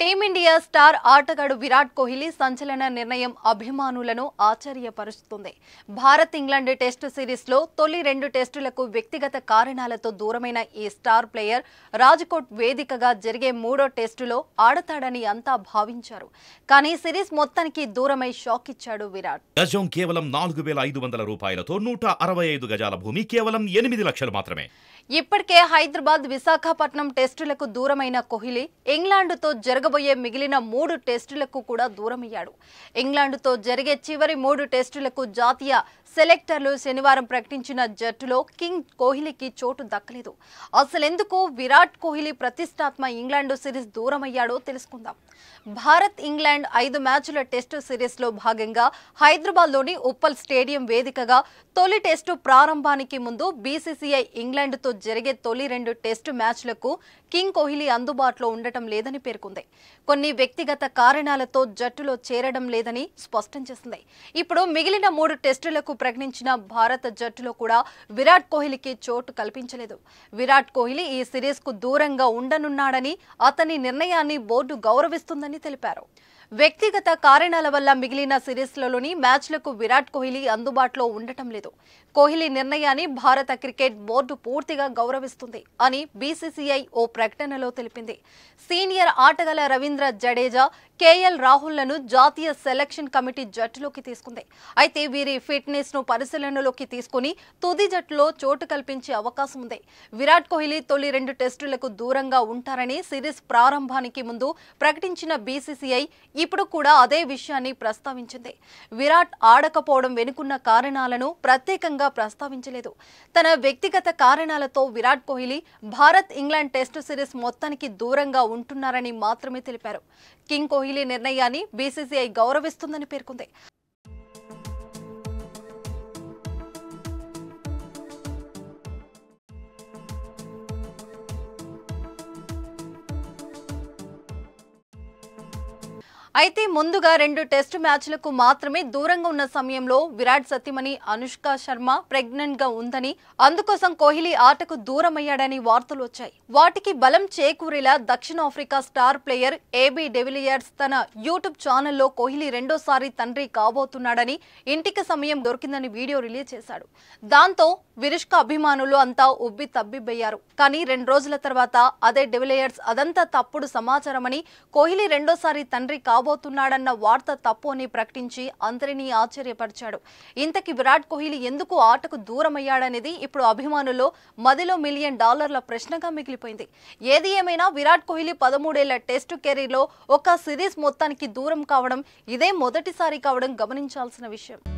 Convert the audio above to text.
team India star ఆటగాడు విరాట్ కోహ్లీ సంచలన నిర్ణయం అభిమానులను ఆశ్చర్యపరుస్తుంది భారత్ ఇంగ్లాండ్ టెస్టు సిరీస్లో తొలి రెండు టెస్టులకు వ్యక్తిగత కారణాలతో దూరమైన ఈ స్టార్ ప్లేయర్ రాజ్కోట్ వేదికగా జరిగే మూడో టెస్టులో ఆడతాడని అంతా భావించారు కానీ సిరీస్ మొత్తానికి దూరమై షాక్ ఇచ్చాడు విరాట్ కేవలం నాలుగు వేల ఐదు వందల రూపాయలతో నూట అరవై ఐదు గజాల భూమి కేవలం ఎనిమిది లక్షలు మాత్రమే ఇప్పటికే హైదరాబాద్ విశాఖపట్నం టెస్టులకు దూరమైన కోహ్లీ ఇంగ్లాండ్తో జరగబోయే మిగిలిన మూడు టెస్టులకు కూడా దూరమయ్యాడు ఇంగ్లాండ్తో జరిగే చివరి మూడు టెస్టులకు జాతీయ సెలెక్టర్లు శనివారం ప్రకటించిన జట్టులో కింగ్ కోహ్లీకి చోటు దక్కలేదు అసలెందుకు విరాట్ కోహ్లీ ప్రతిష్టాత్మ ఇంగ్లాండ్ సిరీస్ దూరమయ్యాడో తెలుసుకుందాం భారత్ ఇంగ్లాండ్ ఐదు మ్యాచ్ల టెస్టు సిరీస్లో భాగంగా హైదరాబాద్లోని ఉప్పల్ స్టేడియం వేదికగా తొలి టెస్టు ప్రారంభానికి ముందు బీసీసీఐ ఇంగ్లాండ్తో జరిగే తొలి రెండు టెస్టు మ్యాచ్లకు కింగ్ కోహ్లీ అందుబాటులో ఉండటం లేదని పేర్కొంది కొన్ని వ్యక్తిగత కారణాలతో జట్టులో చేరడం లేదని స్పష్టం చేసింది ఇప్పుడు మిగిలిన మూడు టెస్టులకు ప్రకటించిన భారత జట్టులో కూడా విరాట్ కోహ్లీకి చోటు కల్పించలేదు విరాట్ కోహ్లీ ఈ సిరీస్కు దూరంగా ఉండనున్నాడని అతని నిర్ణయాన్ని బోర్డు గౌరవిస్తుందని తెలిపారు వ్యక్తిగత కారణాల వల్ల మిగిలిన సిరీస్లలోని మ్యాచ్లకు విరాట్ కోహ్లీ అందుబాటులో ఉండటం లేదు కోహ్లీ నిర్ణయాన్ని భారత క్రికెట్ బోర్డు పూర్తిగా గౌరవిస్తుంది అని బీసీసీఐ ఓ ప్రకటనలో తెలిపింది సీనియర్ ఆటగాళ్ల రవీంద్ర జడేజా కేఎల్ రాహుల్లను జాతీయ సెలక్షన్ కమిటీ జట్టులోకి తీసుకుంది అయితే వీరి ఫిట్నెస్ ను పరిశీలనలోకి తీసుకుని తుది జట్టులో చోటు కల్పించే అవకాశం ఉంది విరాట్ కోహ్లీ తొలి రెండు టెస్టులకు దూరంగా ఉంటారని సిరీస్ ప్రారంభానికి ముందు ప్రకటించిన బీసీసీఐ ఇప్పుడు కూడా అదే విషయాన్ని ప్రస్తావించింది విరాట్ ఆడకపోవడం వెనుకున్న కారణాలను ప్రత్యేకంగా ప్రస్తావించలేదు తన వ్యక్తిగత కారణాలతో Virat Kohli Bharat England test series మొత్తానికి దూరంగా ఉంటున్నారని మాత్రమే తెలిపారు కింగ్ కోహ్లీ కోహ్లీ నిర్ణయాన్ని బీసీసీఐ గౌరవిస్తుందని పేర్కొంది అయితే ముందుగా రెండు టెస్టు మ్యాచ్లకు మాత్రమే దూరంగా ఉన్న సమయంలో విరాట్ సతీమణి అనుష్క శర్మ ప్రెగ్నెంట్ గా ఉందని అందుకోసం కోహ్లీ ఆటకు దూరమయ్యాడని వార్తలు వచ్చాయి వాటికి బలం చేకూరేలా దక్షిణాఫ్రికా స్టార్ ప్లేయర్ ఏబీ డెవిలియర్స్ తన యూట్యూబ్ ఛానల్లో కోహ్లీ రెండోసారి తండ్రి కాబోతున్నాడని ఇంటికి సమయం దొరికిందని వీడియో రిలీజ్ చేశాడు దాంతో విరుష్క అభిమానులు అంతా ఉబ్బి తబ్బిబ్బయ్యారు కానీ రెండు రోజుల తర్వాత అదే డెవిలియర్స్ అదంతా తప్పుడు సమాచారమని కోహ్లీ రెండోసారి తండ్రి కాబో రాబోతున్నాడన్న వార్త తప్పు అని ప్రకటించి అందరినీ ఆశ్చర్యపరిచాడు ఇంతకి విరాట్ కోహ్లీ ఎందుకు ఆటకు దూరమయ్యాడనేది ఇప్పుడు అభిమానులు మదిలో మిలియన్ డాలర్ల ప్రశ్నగా మిగిలిపోయింది ఏది ఏమైనా విరాట్ కోహ్లీ పదమూడేళ్ల టెస్టు కెరీర్లో ఒక సిరీస్ మొత్తానికి దూరం కావడం ఇదే మొదటిసారి కావడం గమనించాల్సిన విషయం